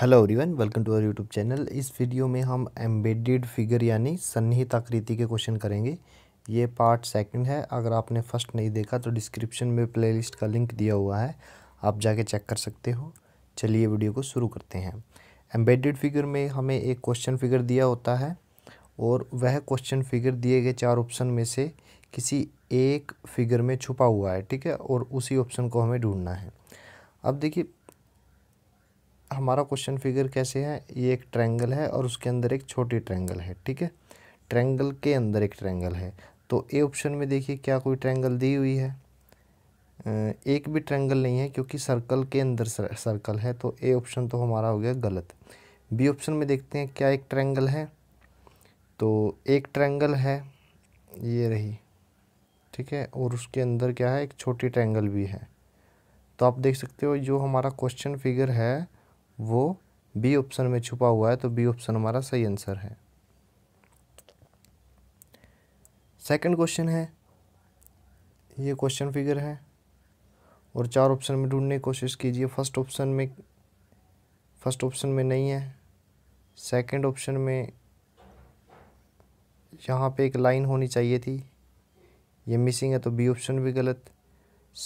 hello everyone welcome to our YouTube channel इस वीडियो में हम एम्बेडेड फिगर यानी सन्निहित आकृति के क्वेश्चन करेंगे ये पार्ट सेकंड है अगर आपने फर्स्ट नहीं देखा तो डिस्क्रिप्शन में प्लेलिस्ट का लिंक दिया हुआ है आप जाके चेक कर सकते हो चलिए वीडियो को शुरू करते हैं एम्बेडेड फिगर में हमें एक क्वेश्चन फिगर दिया होता है और वह क्वेश्चन फिगर दिए गए चार ऑप्शन में से किसी एक फिगर में छुपा हुआ है ठीक है और उसी ऑप्शन को हमें ढूंढना है अब देखिए हमारा क्वेश्चन फिगर कैसे है ये एक ट्रैंगल है और उसके अंदर एक छोटी ट्रैंगल है ठीक है ट्रैंगल के अंदर एक ट्रैंगल है तो ए ऑप्शन में देखिए क्या कोई ट्रैंगल दी हुई है एक भी ट्रैंगल नहीं है क्योंकि सर्कल के अंदर सर्कल है तो ए ऑप्शन तो हमारा हो गया गलत बी ऑप्शन में देखते हैं क्या एक ट्रैंगल है तो एक ट्रैंगल है ये रही ठीक है और उसके अंदर क्या है एक छोटी ट्रैंगल भी है तो आप देख सकते हो जो हमारा क्वेश्चन फिगर है वो बी ऑप्शन में छुपा हुआ है तो बी ऑप्शन हमारा सही आंसर है सेकंड क्वेश्चन है ये क्वेश्चन फिगर है और चार ऑप्शन में ढूंढने की कोशिश कीजिए फर्स्ट ऑप्शन में फर्स्ट ऑप्शन में नहीं है सेकंड ऑप्शन में यहाँ पे एक लाइन होनी चाहिए थी ये मिसिंग है तो बी ऑप्शन भी गलत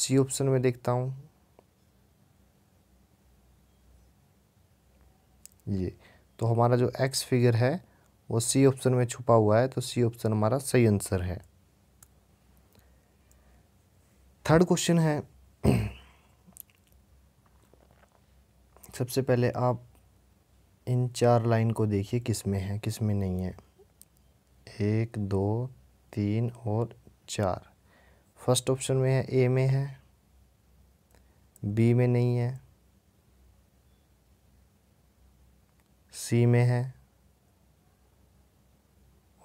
सी ऑप्शन में देखता हूँ ये तो हमारा जो एक्स फिगर है वो सी ऑप्शन में छुपा हुआ है तो सी ऑप्शन हमारा सही आंसर है थर्ड क्वेश्चन है सबसे पहले आप इन चार लाइन को देखिए किस में है किस में नहीं है एक दो तीन और चार फर्स्ट ऑप्शन में है ए में है बी में नहीं है सी में है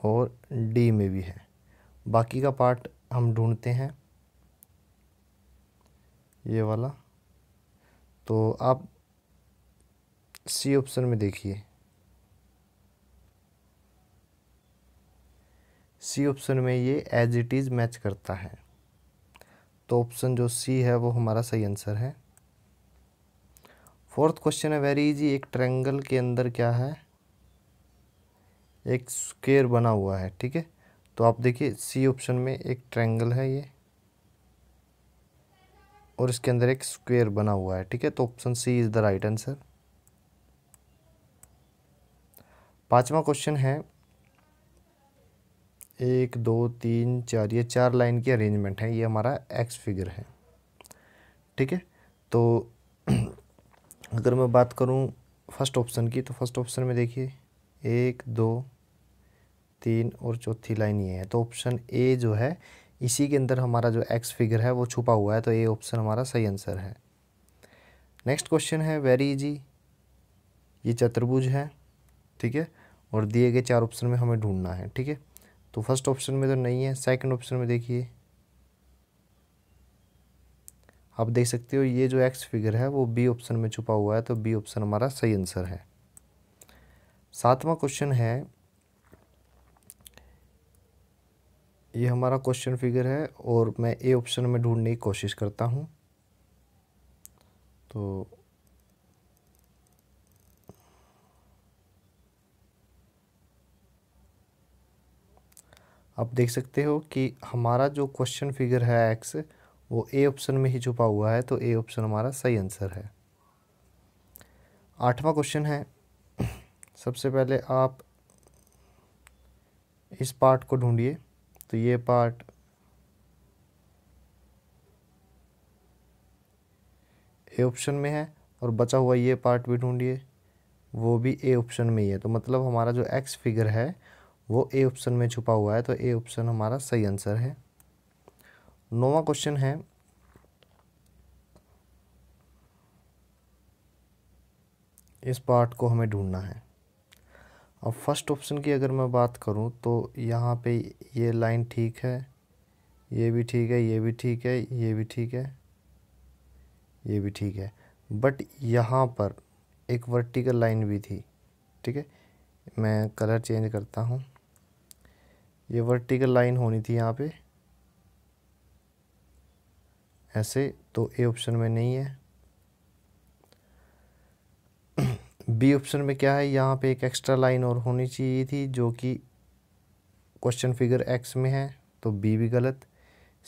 और डी में भी है बाकी का पार्ट हम ढूंढते हैं ये वाला तो आप सी ऑप्शन में देखिए सी ऑप्शन में ये एज इट इज़ मैच करता है तो ऑप्शन जो सी है वो हमारा सही आंसर है फोर्थ क्वेश्चन है वेरी इजी एक ट्रेंगल के अंदर क्या है एक स्क्वेयर बना हुआ है ठीक है तो आप देखिए सी ऑप्शन में एक ट्रेंगल है ये और इसके अंदर एक स्क्वेयर बना हुआ है ठीक है तो option C is the right answer पांचवा क्वेश्चन है एक दो तीन चार ये चार लाइन की अरेंजमेंट है ये हमारा एक्स फिगर है ठीक है तो अगर मैं बात करूँ फर्स्ट ऑप्शन की तो फर्स्ट ऑप्शन में देखिए एक दो तीन और चौथी लाइन ये है तो ऑप्शन ए जो है इसी के अंदर हमारा जो एक्स फिगर है वो छुपा हुआ है तो ए ऑप्शन हमारा सही आंसर है नेक्स्ट क्वेश्चन है वेरी इजी ये चतुर्भुज है ठीक है और दिए गए चार ऑप्शन में हमें ढूंढना है ठीक है तो फर्स्ट ऑप्शन में तो नहीं है सेकंड ऑप्शन में देखिए आप देख सकते हो ये जो एक्स फिगर है वो बी ऑप्शन में छुपा हुआ है तो बी ऑप्शन हमारा सही आंसर है सातवां क्वेश्चन है ये हमारा क्वेश्चन फिगर है और मैं ए ऑप्शन में ढूंढने की कोशिश करता हूँ तो आप देख सकते हो कि हमारा जो क्वेश्चन फिगर है एक्स वो ए ऑप्शन में ही छुपा हुआ है तो ए ऑप्शन हमारा सही आंसर है आठवां क्वेश्चन है सबसे पहले आप इस पार्ट को ढूंढिए तो ये पार्ट ए ऑप्शन में है और बचा हुआ ये पार्ट भी ढूंढिए वो भी ए ऑप्शन में ही है तो मतलब हमारा जो एक्स फिगर है वो ए ऑप्शन में छुपा हुआ है तो ए ऑप्शन हमारा सही आंसर है नौवा क्वेश्चन है इस पार्ट को हमें ढूंढना है अब फर्स्ट ऑप्शन की अगर मैं बात करूं तो यहाँ पे ये लाइन ठीक है ये भी ठीक है ये भी ठीक है ये भी ठीक है ये भी ठीक है बट यहाँ पर एक वर्टिकल लाइन भी थी ठीक है मैं कलर चेंज करता हूँ ये वर्टिकल लाइन होनी थी यहाँ पे ऐसे तो ए ऑप्शन में नहीं है बी ऑप्शन में क्या है यहाँ पे एक एक्स्ट्रा लाइन और होनी चाहिए थी जो कि क्वेश्चन फिगर एक्स में है तो बी भी गलत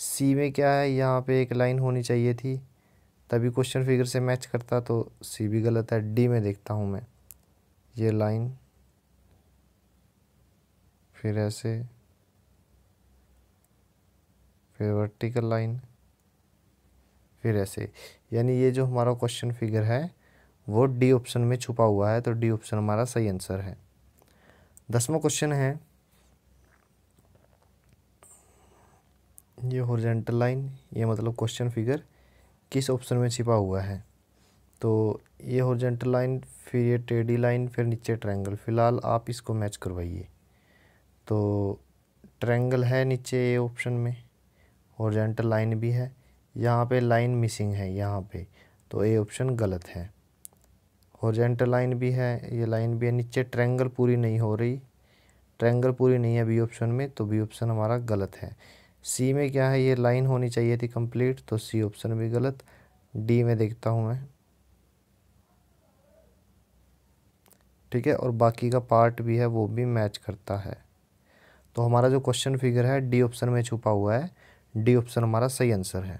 सी में क्या है यहाँ पे एक लाइन होनी चाहिए थी तभी क्वेश्चन फिगर से मैच करता तो सी भी गलत है डी में देखता हूँ मैं ये लाइन फिर ऐसे फिर वर्टिकल लाइन फिर ऐसे यानी ये जो हमारा क्वेश्चन फिगर है वो डी ऑप्शन में छुपा हुआ है तो डी ऑप्शन हमारा सही आंसर है दसवा क्वेश्चन है ये हॉरिजेंटल लाइन ये मतलब क्वेश्चन फिगर किस ऑप्शन में छिपा हुआ है तो ये हॉरिजेंटल लाइन फिर ये टेडी लाइन फिर नीचे ट्रायंगल फिलहाल आप इसको मैच करवाइए तो ट्रायंगल है नीचे ये ऑप्शन में हॉरिजेंटल लाइन भी है यहाँ पे लाइन मिसिंग है यहाँ पे तो ए ऑप्शन गलत है हॉर्जेंटल लाइन भी है ये लाइन भी है नीचे ट्रैंगल पूरी नहीं हो रही ट्रैंगल पूरी नहीं है बी ऑप्शन में तो बी ऑप्शन हमारा गलत है सी में क्या है ये लाइन होनी चाहिए थी कंप्लीट तो सी ऑप्शन भी गलत डी में देखता हूँ मैं ठीक है और बाकी का पार्ट भी है वो भी मैच करता है तो हमारा जो क्वेश्चन फिगर है डी ऑप्शन में छुपा हुआ है डी ऑप्शन हमारा सही आंसर है